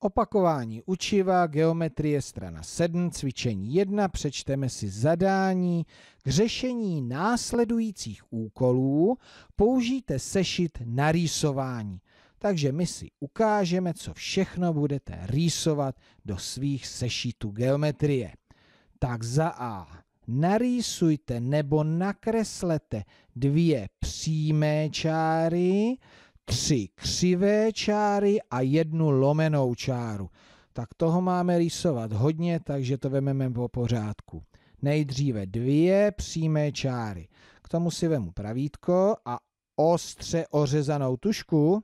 Opakování učiva, geometrie strana 7, cvičení 1, přečteme si zadání. K řešení následujících úkolů použijte sešit na rýsování. Takže my si ukážeme, co všechno budete rýsovat do svých sešitů geometrie. Tak za A. Narýsujte nebo nakreslete dvě přímé čáry, tři křivé čáry a jednu lomenou čáru. Tak toho máme rýsovat hodně, takže to vememe po pořádku. Nejdříve dvě přímé čáry. K tomu si vemu pravítko a ostře ořezanou tušku.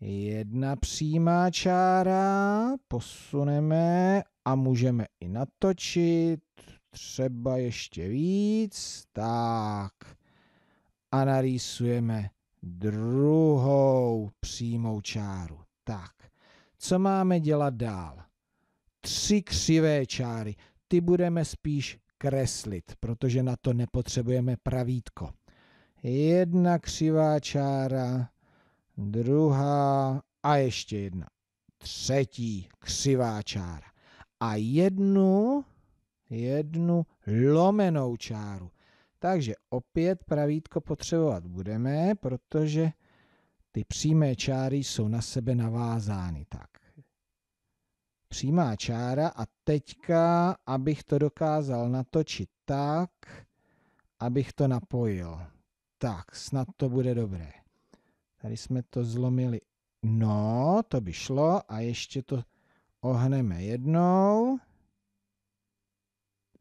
Jedna přímá čára, posuneme a můžeme i natočit, třeba ještě víc, tak. A narýsujeme druhou přímou čáru. Tak, co máme dělat dál? Tři křivé čáry, ty budeme spíš kreslit, protože na to nepotřebujeme pravítko. Jedna křivá čára, druhá a ještě jedna. Třetí křivá čára. A jednu, jednu lomenou čáru. Takže opět pravítko potřebovat budeme, protože ty přímé čáry jsou na sebe navázány. Tak. Přímá čára a teďka, abych to dokázal natočit tak, abych to napojil. Tak, snad to bude dobré. Tady jsme to zlomili. No, to by šlo a ještě to ohneme jednou.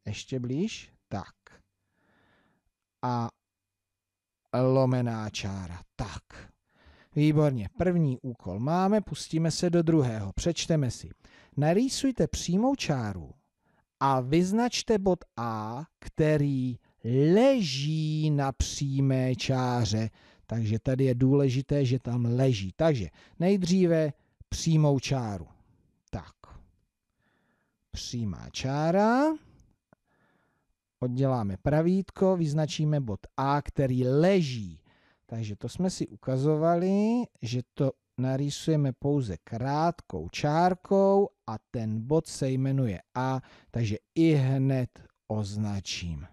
Ještě blíž. Tak a lomená čára. Tak, výborně. První úkol máme, pustíme se do druhého. Přečteme si. Narýsujte přímou čáru a vyznačte bod A, který leží na přímé čáře. Takže tady je důležité, že tam leží. Takže nejdříve přímou čáru. Tak, přímá čára odděláme pravítko, vyznačíme bod A, který leží. Takže to jsme si ukazovali, že to narýsujeme pouze krátkou čárkou a ten bod se jmenuje A, takže i hned označím.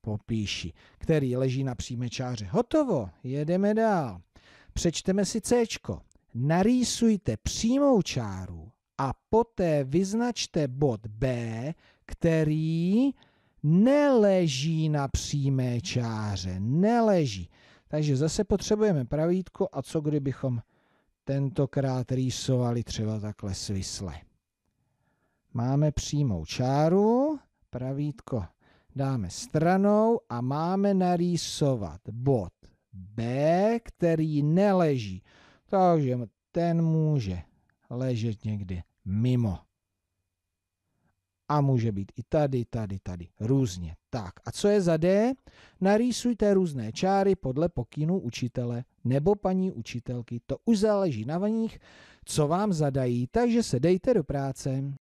Popíši, který leží na přímé čáře. Hotovo, jedeme dál. Přečteme si C. Narýsujte přímou čáru a poté vyznačte bod B, který neleží na přímé čáře, neleží. Takže zase potřebujeme pravítko a co kdybychom tentokrát rýsovali třeba takhle svisle. Máme přímou čáru, pravítko dáme stranou a máme narýsovat bod B, který neleží. Takže ten může ležet někdy mimo a může být i tady, tady, tady, různě. Tak a co je za D? Narýsujte různé čáry podle pokynů učitele nebo paní učitelky. To už záleží na nich, co vám zadají, takže se dejte do práce.